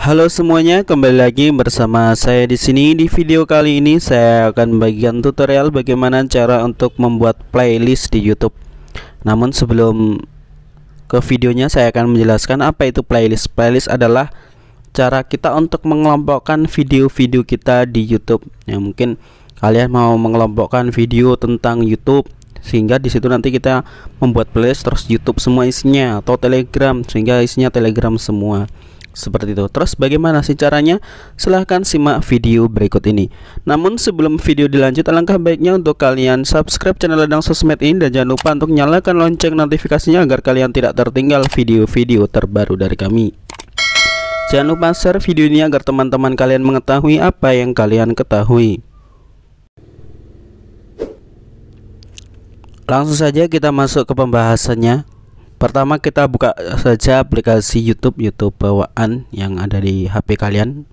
Halo semuanya, kembali lagi bersama saya di sini. Di video kali ini saya akan bagikan tutorial bagaimana cara untuk membuat playlist di YouTube. Namun sebelum ke videonya saya akan menjelaskan apa itu playlist. Playlist adalah cara kita untuk mengelompokkan video-video kita di YouTube. Ya mungkin kalian mau mengelompokkan video tentang YouTube sehingga di situ nanti kita membuat playlist terus YouTube semua isinya atau Telegram sehingga isinya Telegram semua. Seperti itu. Terus bagaimana sih caranya? Silahkan simak video berikut ini. Namun sebelum video dilanjut, alangkah baiknya untuk kalian subscribe channel Ladang Sosmed ini dan jangan lupa untuk nyalakan lonceng notifikasinya agar kalian tidak tertinggal video-video terbaru dari kami. Jangan lupa share video ini agar teman-teman kalian mengetahui apa yang kalian ketahui. Langsung saja kita masuk ke pembahasannya. Pertama kita buka saja aplikasi YouTube YouTube bawaan yang ada di HP kalian.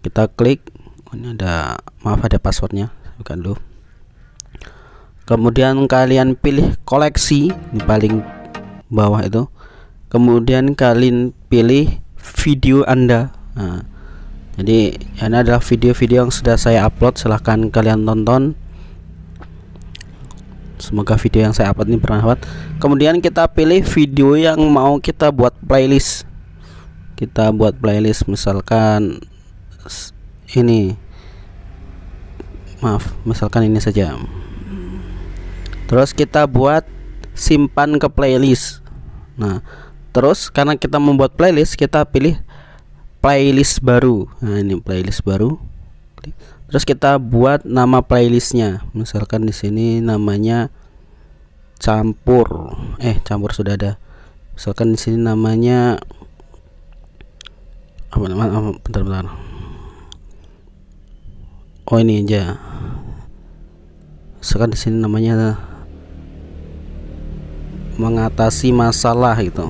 Kita klik. Oh, ini ada maaf ada passwordnya. Bukan dulu. Kemudian kalian pilih koleksi di paling bawah itu. Kemudian kalian pilih video Anda. Nah, jadi ini adalah video-video yang sudah saya upload. Silahkan kalian tonton semoga video yang saya upload ini bermanfaat kemudian kita pilih video yang mau kita buat playlist kita buat playlist misalkan ini maaf misalkan ini saja terus kita buat simpan ke playlist nah terus karena kita membuat playlist kita pilih playlist baru nah ini playlist baru terus kita buat nama playlistnya misalkan di sini namanya campur eh campur sudah ada misalkan di sini namanya apa namanya bentar bentar oh ini aja misalkan di sini namanya mengatasi masalah gitu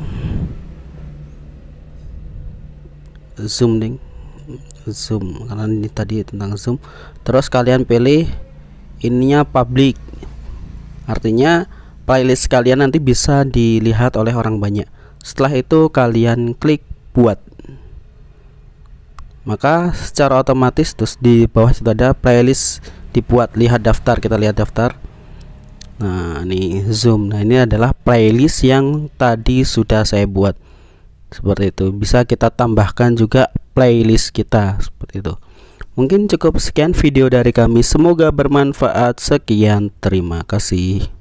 zoom ding zoom karena ini tadi tentang zoom terus kalian pilih ininya public artinya playlist kalian nanti bisa dilihat oleh orang banyak setelah itu kalian klik buat maka secara otomatis terus di bawah situ ada playlist dibuat lihat daftar kita lihat daftar nah ini zoom nah ini adalah playlist yang tadi sudah saya buat seperti itu bisa kita tambahkan juga playlist kita seperti itu Mungkin cukup sekian video dari kami. Semoga bermanfaat. Sekian, terima kasih.